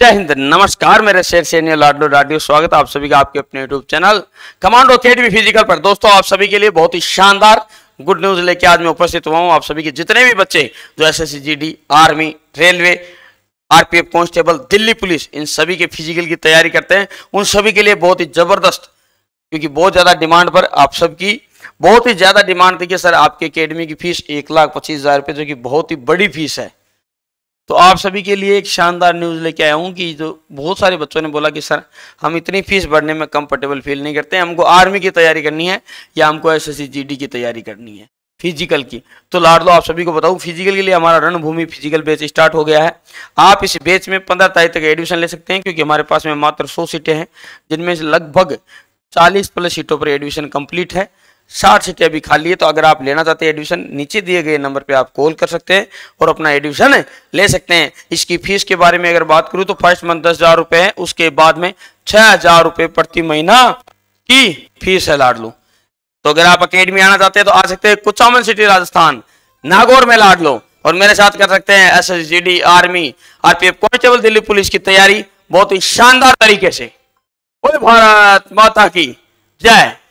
जय हिंद नमस्कार मेरे शेर सैन्य लाडो लाडियो स्वागत आप सभी का आपके अपने YouTube channel commando academy physical पर दोस्तों आप सभी के लिए बहुत ही शानदार गुड न्यूज लेके आज मैं उपस्थित हुआ हूँ आप सभी के जितने भी बच्चे जो S S army railway RPF constable Delhi police इन सभी के फिजिकल की तैयारी करते हैं उन सभी के लिए बहुत ही जबरदस्त क्योंकि बहुत ज्यादा डिमांड पर आप सबकी बहुत ही ज्यादा डिमांड थी कि सर आपके अकेडमी की फीस एक लाख पच्चीस हजार रुपये जो कि बहुत ही बड़ी फीस है तो आप सभी के लिए एक शानदार न्यूज़ लेके आया हूँ कि जो बहुत सारे बच्चों ने बोला कि सर हम इतनी फीस भरने में कंफर्टेबल फील नहीं करते हमको आर्मी की तैयारी करनी है या हमको एस एस की तैयारी करनी है फिजिकल की तो लाड लो आप सभी को बताऊं फिजिकल के लिए हमारा रणभूमि फिजिकल बैच स्टार्ट हो गया है आप इस बैच में पंद्रह तारीख तक एडमिशन ले सकते हैं क्योंकि हमारे पास में मात्र सौ सीटें हैं जिनमें से लगभग चालीस प्लस सीटों पर एडमिशन कंप्लीट है साठ सीटें अभी खाली है तो अगर आप लेना चाहते हैं एडमिशन नीचे दिए गए नंबर पे आप कॉल कर सकते हैं और अपना एडमिशन ले सकते हैं इसकी फीस के बारे में अगर बात करूं तो फर्स्ट मंथ दस हजार रुपए है उसके बाद में छह हजार रुपए प्रति महीना की फीस है लाड लो तो अगर आप अकेडमी आना चाहते हैं तो आ सकते हैं कुचामन सिटी राजस्थान नागौर में लाड लो और मेरे साथ कर सकते हैं S S G D army RPF constable Delhi police की तैयारी बहुत ही शानदार तरीके से भारत माता की जय